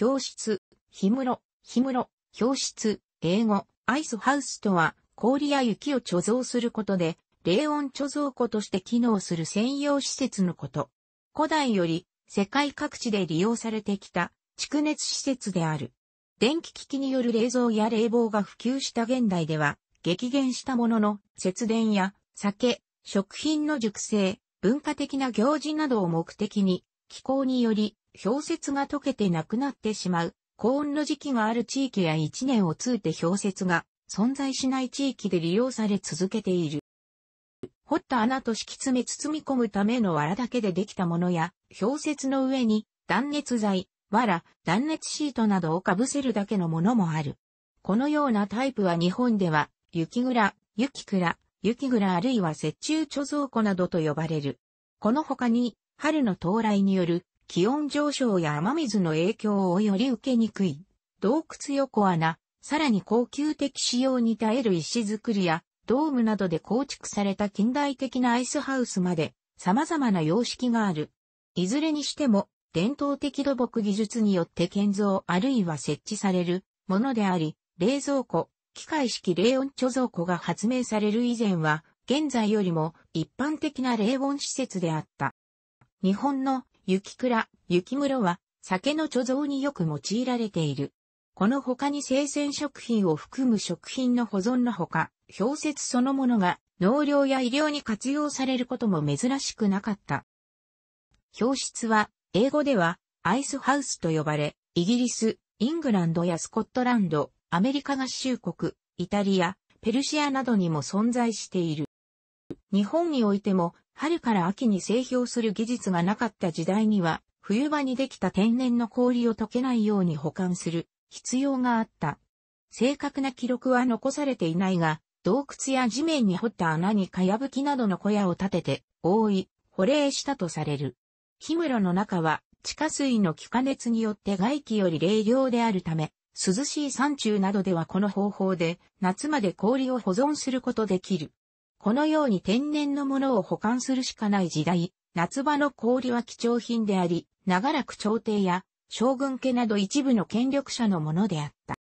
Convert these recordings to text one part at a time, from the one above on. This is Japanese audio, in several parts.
表室、氷室、氷室、表室、英語、アイスハウスとは、氷や雪を貯蔵することで、冷温貯蔵庫として機能する専用施設のこと。古代より、世界各地で利用されてきた、蓄熱施設である。電気機器による冷蔵や冷房が普及した現代では、激減したものの、節電や、酒、食品の熟成、文化的な行事などを目的に、気候により氷雪が溶けてなくなってしまう、高温の時期がある地域や1年を通って氷雪が存在しない地域で利用され続けている。掘った穴と敷き詰め包み込むための藁だけでできたものや、氷雪の上に断熱材、藁、断熱シートなどをかぶせるだけのものもある。このようなタイプは日本では、雪蔵、雪蔵、雪蔵あるいは雪中貯蔵庫などと呼ばれる。この他に、春の到来による気温上昇や雨水の影響をより受けにくい、洞窟横穴、さらに高級的仕様に耐える石造りや、ドームなどで構築された近代的なアイスハウスまで、様々な様式がある。いずれにしても、伝統的土木技術によって建造あるいは設置されるものであり、冷蔵庫、機械式冷温貯蔵庫が発明される以前は、現在よりも一般的な冷温施設であった。日本の雪倉、雪室は、酒の貯蔵によく用いられている。この他に生鮮食品を含む食品の保存のほか、氷雪そのものが農業や医療に活用されることも珍しくなかった。氷室は、英語では、アイスハウスと呼ばれ、イギリス、イングランドやスコットランド、アメリカ合衆国、イタリア、ペルシアなどにも存在している。日本においても春から秋に製氷する技術がなかった時代には、冬場にできた天然の氷を溶けないように保管する必要があった。正確な記録は残されていないが、洞窟や地面に掘った穴にかやぶきなどの小屋を建てて、覆い、保冷したとされる。氷室の中は、地下水の気化熱によって外気より冷涼であるため、涼しい山中などではこの方法で、夏まで氷を保存することできる。このように天然のものを保管するしかない時代、夏場の氷は貴重品であり、長らく朝廷や将軍家など一部の権力者のものであった。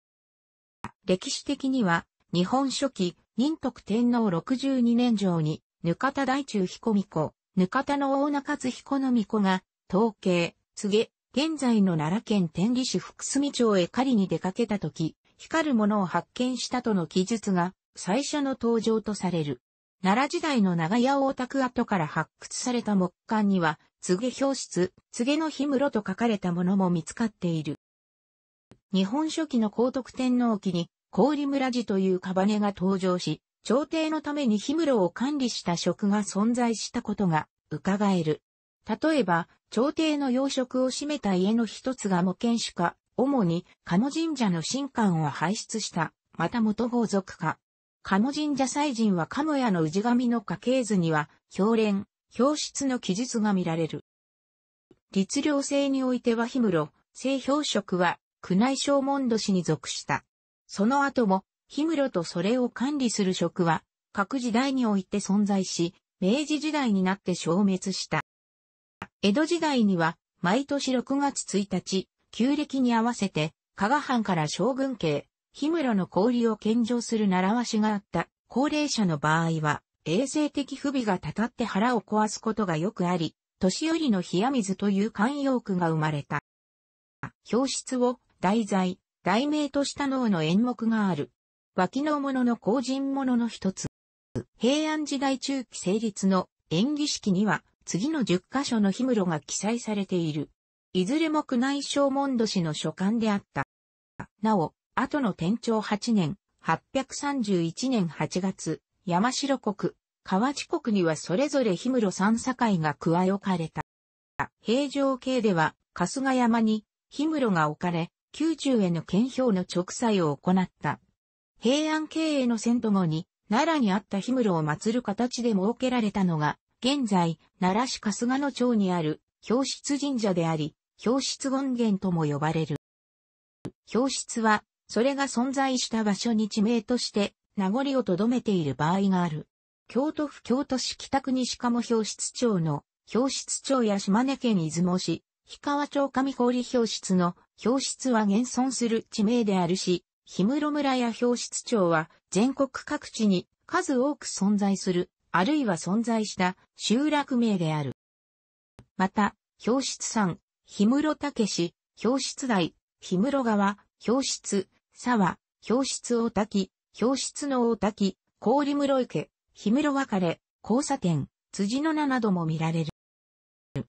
歴史的には、日本初期、仁徳天皇62年上に、ぬかた大中彦美子、ぬかたの大中津彦の美子が、統計、告げ、現在の奈良県天理市福住町へ狩りに出かけた時、光るものを発見したとの記述が最初の登場とされる。奈良時代の長屋大宅跡から発掘された木簡には、柘植表室、柘植の氷室と書かれたものも見つかっている。日本初期の高徳天皇記に、氷村寺というカバネが登場し、朝廷のために氷室を管理した職が存在したことが伺える。例えば、朝廷の養殖を占めた家の一つが模犬種か、主に、鴨神社の神官を輩出した、また元皇族か、鴨神社祭神は鴨屋の氏神の家系図には、表連、表出の記述が見られる。律令制においては氷室、性表職は、宮内省門戸氏に属した。その後も、氷室とそれを管理する職は、各時代において存在し、明治時代になって消滅した。江戸時代には、毎年6月1日、旧暦に合わせて、加賀藩から将軍家、氷室の氷を献上する習わしがあった高齢者の場合は、衛生的不備がたたって腹を壊すことがよくあり、年寄りの冷や水という慣用句が生まれた。表質を題材、題名とした脳の演目がある。脇のものの後人ものの一つ。平安時代中期成立の演技式には、次の十箇所の氷室が記載されている。いずれも宮内省門戸氏の書簡であった。なお、後の天長8年、831年8月、山城国、河内国にはそれぞれ氷室三境が加え置かれた。平城系では、春日山に氷室が置かれ、宮中への県票の直祭を行った。平安経営の戦と後に、奈良にあった氷室を祀る形で設けられたのが、現在、奈良市春日野町にある、氷室神社であり、氷室権現とも呼ばれる。表室は、それが存在した場所に地名として名残を留めている場合がある。京都府京都市北区西鴨表室町の表室町や島根県出雲市、氷川町上郡表室の表室は現存する地名であるし、氷室村や表室町は全国各地に数多く存在する、あるいは存在した集落名である。また、表室山、氷室武市、表室台、氷室川、表室、沢、氷室大滝、氷室の大滝、氷室池、氷室別れ、交差点、辻の名なども見られる。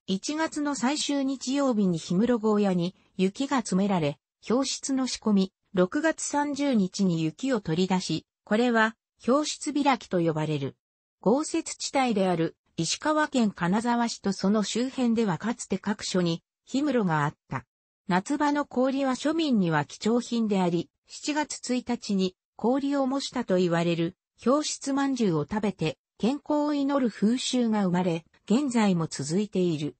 1月の最終日曜日に氷室郷屋に雪が詰められ、氷室の仕込み、6月30日に雪を取り出し、これは氷室開きと呼ばれる。豪雪地帯である石川県金沢市とその周辺ではかつて各所に氷室があった。夏場の氷は庶民には貴重品であり、7月1日に氷を模したと言われる氷室饅頭を食べて健康を祈る風習が生まれ、現在も続いている。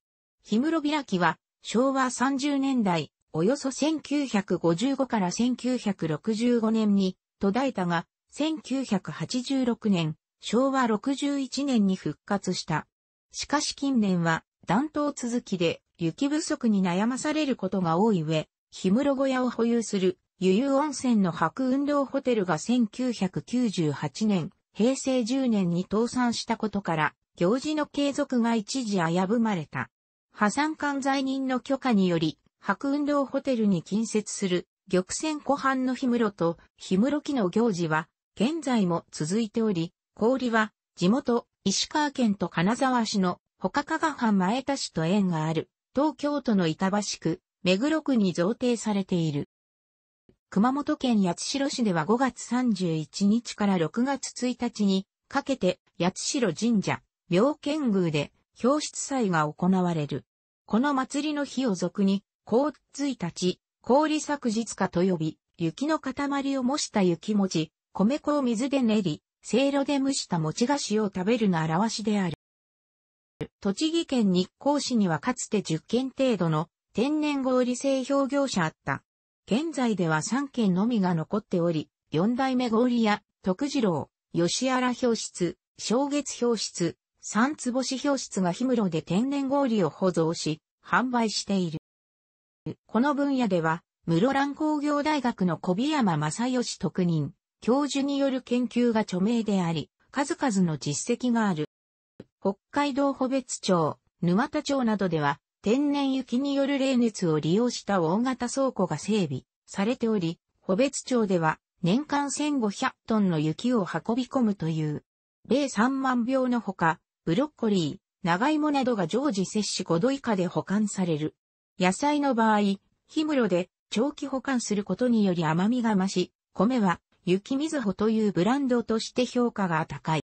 氷室開きは昭和30年代、およそ1955から1965年に途絶えたが、1986年、昭和61年に復活した。しかし近年は暖冬続きで雪不足に悩まされることが多い上、氷室小屋を保有する、湯湯温泉の白運動ホテルが1998年、平成10年に倒産したことから、行事の継続が一時危ぶまれた。破産管財人の許可により、白運動ホテルに近接する、玉泉湖畔の氷室と氷室木の行事は、現在も続いており、氷は、地元、石川県と金沢市の、他加賀藩前田市と縁がある。東京都の板橋区、目黒区に贈呈されている。熊本県八代市では5月31日から6月1日にかけて八代神社、妙見宮で表出祭が行われる。この祭りの日を俗に、高1日、氷作日課と呼び、雪の塊を模した雪餅、米粉を水で練り、せいろで蒸した餅菓子を食べるの表しである。栃木県日光市にはかつて10件程度の天然氷製氷業者あった。現在では3件のみが残っており、4代目氷屋、徳次郎、吉原氷室、正月氷室、三つ星氷室が氷室で天然氷を保存し、販売している。この分野では、室蘭工業大学の小宮山正義特任、教授による研究が著名であり、数々の実績がある。北海道穂別町、沼田町などでは、天然雪による冷熱を利用した大型倉庫が整備されており、穂別町では年間1500トンの雪を運び込むという、例3万病のほか、ブロッコリー、長芋などが常時摂取5度以下で保管される。野菜の場合、氷室で長期保管することにより甘みが増し、米は雪水穂というブランドとして評価が高い。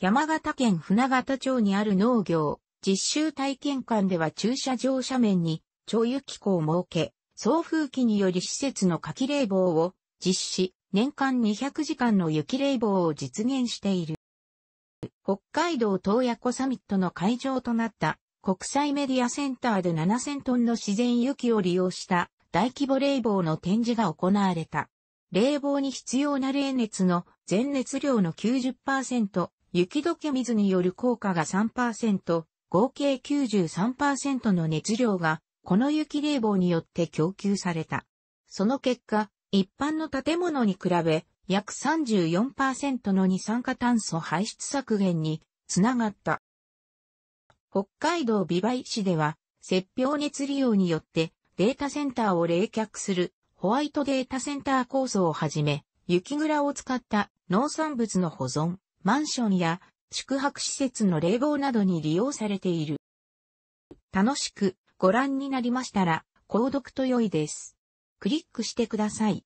山形県船形町にある農業、実習体験館では駐車場斜面に、超油機構を設け、送風機により施設の夏季冷房を実施、年間200時間の雪冷房を実現している。北海道東爺湖サミットの会場となった国際メディアセンターで7000トンの自然雪を利用した大規模冷房の展示が行われた。冷房に必要な冷熱の全熱量の90%雪解け水による効果が3%、合計93%の熱量が、この雪冷房によって供給された。その結果、一般の建物に比べ、約34%の二酸化炭素排出削減につながった。北海道美唄市では、雪氷熱利用によってデータセンターを冷却するホワイトデータセンター構想をはじめ、雪蔵を使った農産物の保存、マンションや宿泊施設の冷房などに利用されている。楽しくご覧になりましたら、購読と良いです。クリックしてください。